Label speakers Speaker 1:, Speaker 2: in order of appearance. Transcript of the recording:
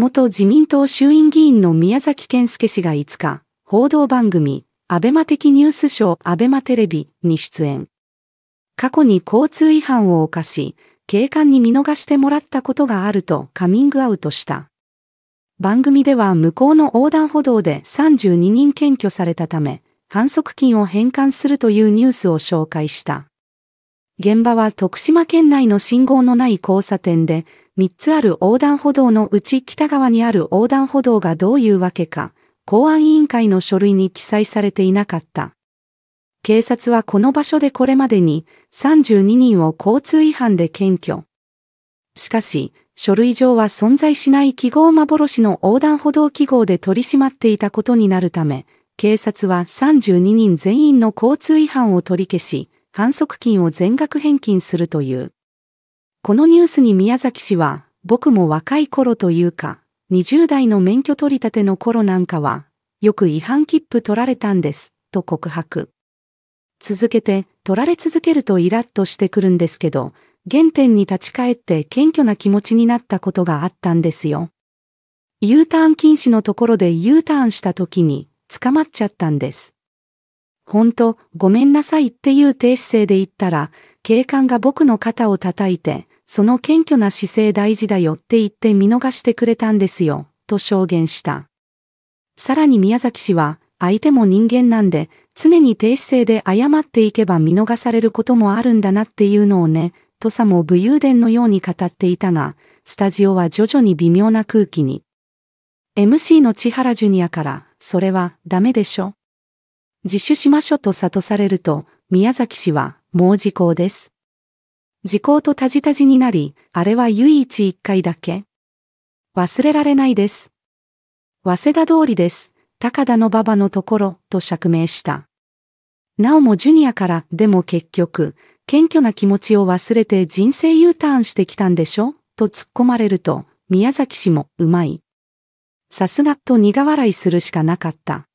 Speaker 1: 元自民党衆院議員の宮崎健介氏が5日、報道番組、アベマ的ニュースショーアベマテレビに出演。過去に交通違反を犯し、警官に見逃してもらったことがあるとカミングアウトした。番組では向こうの横断歩道で32人検挙されたため、反則金を返還するというニュースを紹介した。現場は徳島県内の信号のない交差点で、3つある横断歩道のうち北側にある横断歩道がどういうわけか、公安委員会の書類に記載されていなかった。警察はこの場所でこれまでに32人を交通違反で検挙。しかし、書類上は存在しない記号幻の横断歩道記号で取り締まっていたことになるため、警察は32人全員の交通違反を取り消し、反則金を全額返金するという。このニュースに宮崎氏は、僕も若い頃というか、20代の免許取り立ての頃なんかは、よく違反切符取られたんです、と告白。続けて、取られ続けるとイラッとしてくるんですけど、原点に立ち返って謙虚な気持ちになったことがあったんですよ。U ターン禁止のところで U ターンした時に捕まっちゃったんです。ほんと、ごめんなさいっていう低姿勢で言ったら、警官が僕の肩を叩いて、その謙虚な姿勢大事だよって言って見逃してくれたんですよ、と証言した。さらに宮崎氏は、相手も人間なんで、常に低姿勢で謝っていけば見逃されることもあるんだなっていうのをね、とさも武勇伝のように語っていたが、スタジオは徐々に微妙な空気に。MC の千原ジュニアから、それはダメでしょ。自首しましょと悟されると、宮崎氏は、もう時効です。時効とたじたじになり、あれは唯一一回だけ。忘れられないです。早稲田通りです。高田の馬場のところ、と釈明した。なおもジュニアから、でも結局、謙虚な気持ちを忘れて人生 U ターンしてきたんでしょと突っ込まれると、宮崎氏も、うまい。さすが、と苦笑いするしかなかった。